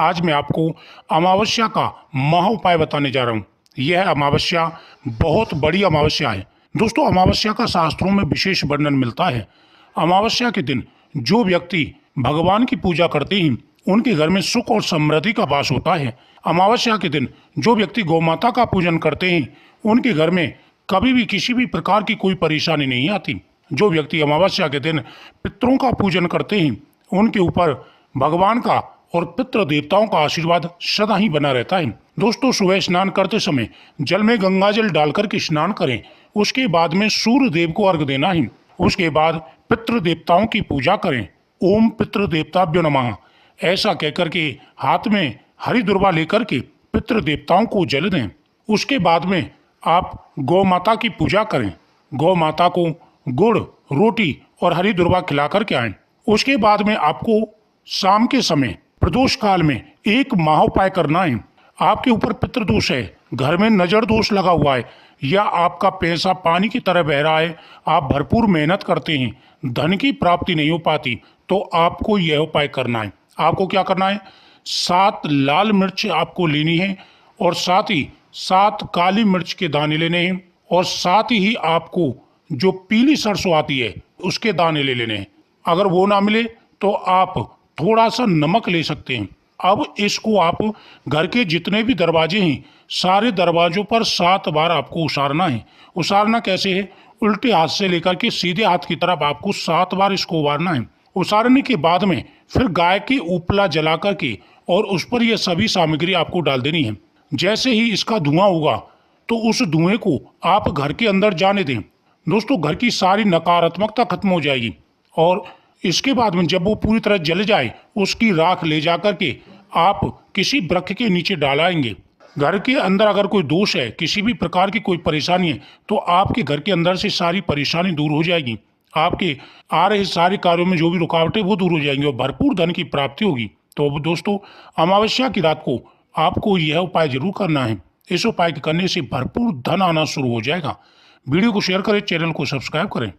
आज मैं आपको अमावस्या का महा उपाय बताने जा रहा हूँ यह अमावस्या बहुत बड़ी अमावस्या है दोस्तों अमावस्या का शास्त्रों में विशेष वर्णन मिलता है अमावस्या के दिन जो व्यक्ति भगवान की पूजा करते हैं उनके घर में सुख और समृद्धि का वास होता है अमावस्या के दिन जो व्यक्ति गौ माता का पूजन करते हैं उनके घर में कभी भी किसी भी प्रकार की कोई परेशानी नहीं आती जो व्यक्ति अमावस्या के दिन पितरों का पूजन करते हैं उनके ऊपर भगवान का और पितृ देवताओं का आशीर्वाद सदा ही बना रहता है दोस्तों सुबह स्नान करते समय जल में गंगा जल डालकर के स्नान करें उसके बाद में सूर्य देव को अर्घ देना है उसके बाद पितृ देवताओं की पूजा करें ओम पितृ देवता नमः ऐसा कहकर के हाथ में हरी दुर्वा लेकर के पितृ देवताओं को जल दें उसके बाद में आप गौ माता की पूजा करें गौ माता को गुड़ रोटी और हरी दुर्वा खिला करके आए उसके बाद में आपको शाम के समय प्रदोष काल में एक उपाय करना है आपके ऊपर पितृदोष है घर में नजर दोष लगा हुआ है या आपका पैसा पानी की तरह बह रहा है आप भरपूर मेहनत करते हैं धन की प्राप्ति नहीं हो पाती तो आपको यह उपाय करना है आपको क्या करना है सात लाल मिर्च आपको लेनी है और साथ ही सात काली मिर्च के दाने लेने हैं और साथ ही आपको जो पीली सरसों आती है उसके दाने ले लेने हैं अगर वो ना मिले तो आप थोड़ा सा नमक ले सकते हैं अब इसको आप घर के जितने भी दरवाजे हैं सारे दरवाजों पर सात बार आपको उसारना है उसारना कैसे है उल्टे हाथ से लेकर के सीधे हाथ की तरफ आपको सात बार इसको उबारना है उसारने के बाद में फिर गाय के उपला जला करके और उस पर यह सभी सामग्री आपको डाल देनी है जैसे ही इसका धुआं होगा तो उस धुएं को आप घर के अंदर जाने दें दोस्तों घर की सारी नकारात्मकता खत्म हो जाएगी और इसके बाद में जब वो पूरी तरह जल जाए उसकी राख ले जा कर के आप किसी वृक्ष के नीचे डालाएंगे घर के अंदर अगर कोई दोष है किसी भी प्रकार की कोई परेशानी है तो आपके घर के अंदर से सारी परेशानी दूर हो जाएगी आपके आ रहे सारे कार्यों में जो भी रुकावटें वो दूर हो जाएंगी और भरपूर धन की प्राप्ति होगी तो दोस्तों अमावस्या की रात को आपको यह उपाय जरूर करना है इस उपाय के करने से भरपूर धन आना शुरू हो जाएगा वीडियो को शेयर करें चैनल को सब्सक्राइब करें